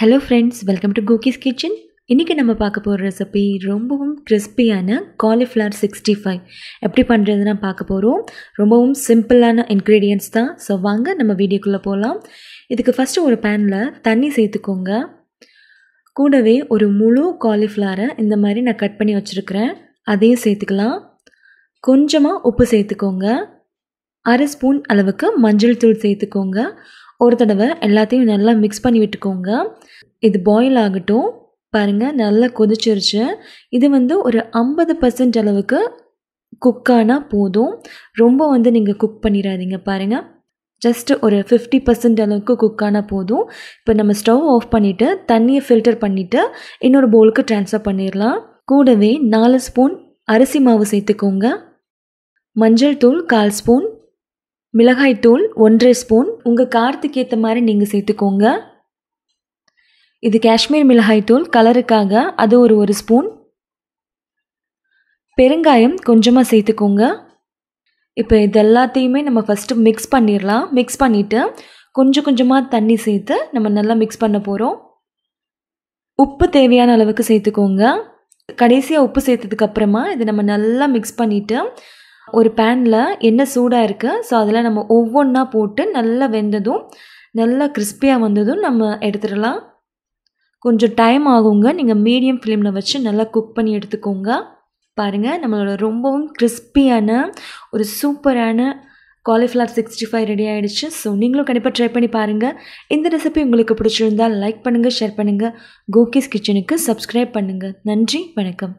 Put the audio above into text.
hello friends welcome to Koki's kitchen இன்றைக்கி நம்ம பார்க்க போகிற ரெசிபி ரொம்பவும் கிறிஸ்பியான காலிஃப்ளவர் சிக்ஸ்டி ஃபைவ் எப்படி பண்ணுறதுன்னா பார்க்க போகிறோம் ரொம்பவும் சிம்பிளான இன்க்ரீடியன்ட்ஸ் தான் ஸோ வாங்க நம்ம வீடியோக்குள்ளே போகலாம் இதுக்கு ஃபஸ்ட்டு ஒரு பேனில் தண்ணி சேர்த்துக்கோங்க கூடவே ஒரு முழு காலிஃப்ளவரை இந்த மாதிரி நான் கட் பண்ணி வச்சுருக்கிறேன் அதையும் சேர்த்துக்கலாம் கொஞ்சமாக உப்பு சேர்த்துக்கோங்க அரை ஸ்பூன் அளவுக்கு மஞ்சள் தூள் சேர்த்துக்கோங்க ஒரு தடவை எல்லாத்தையும் நல்லா மிக்ஸ் பண்ணி விட்டுக்கோங்க இது பாயில் ஆகட்டும் பாருங்கள் நல்லா கொதிச்சிருச்சு இது வந்து ஒரு ஐம்பது பர்சன்ட் அளவுக்கு குக்கானால் போதும் ரொம்ப வந்து நீங்கள் குக் பண்ணிடாதீங்க பாருங்கள் ஜஸ்ட் ஒரு ஃபிஃப்டி பர்சன்ட் அளவுக்கு குக்கானால் போதும் இப்போ நம்ம ஸ்டவ் ஆஃப் பண்ணிவிட்டு தண்ணியை ஃபில்டர் பண்ணிவிட்டு இன்னொரு பவுலுக்கு ட்ரான்ஸ்ஃபர் பண்ணிடலாம் கூடவே நாலு ஸ்பூன் அரிசி மாவு சேர்த்துக்கோங்க மஞ்சள் தூள் கால் ஸ்பூன் மிளகாய்த்தூள் ஒன்றரை ஸ்பூன் உங்கள் காரத்துக்கு ஏற்ற மாதிரி நீங்கள் சேர்த்துக்கோங்க இது காஷ்மீர் மிளகாய்த்தூள் கலருக்காக அது ஒரு ஒரு ஸ்பூன் பெருங்காயம் கொஞ்சமாக சேர்த்துக்கோங்க இப்போ இது எல்லாத்தையுமே நம்ம ஃபஸ்ட்டு மிக்ஸ் பண்ணிடலாம் மிக்ஸ் பண்ணிவிட்டு கொஞ்சம் கொஞ்சமாக தண்ணி சேர்த்து நம்ம நல்லா மிக்ஸ் பண்ண போகிறோம் உப்பு தேவையான அளவுக்கு சேர்த்துக்கோங்க கடைசியாக உப்பு சேர்த்ததுக்கப்புறமா இதை நம்ம நல்லா மிக்ஸ் பண்ணிவிட்டு ஒரு பேனில் எண்ணெய் சூடாக இருக்குது ஸோ அதில் நம்ம ஒவ்வொன்றா போட்டு நல்லா வெந்ததும் நல்லா கிறிஸ்பியாக வந்ததும் நம்ம எடுத்துடலாம் கொஞ்சம் டைம் ஆகுங்க நீங்கள் மீடியம் ஃப்ளேமில் வச்சு நல்லா குக் பண்ணி எடுத்துக்கோங்க பாருங்கள் நம்மளோட ரொம்பவும் கிறிஸ்பியான ஒரு சூப்பரான காலிஃப்ளவர் சிக்ஸ்டி ஃபைவ் ரெடி ஆகிடுச்சு ஸோ நீங்களும் கண்டிப்பாக ட்ரை பண்ணி பாருங்கள் இந்த ரெசிபி உங்களுக்கு பிடிச்சிருந்தால் லைக் பண்ணுங்கள் ஷேர் பண்ணுங்கள் கோகிஸ் கிச்சனுக்கு சப்ஸ்கிரைப் பண்ணுங்கள் நன்றி வணக்கம்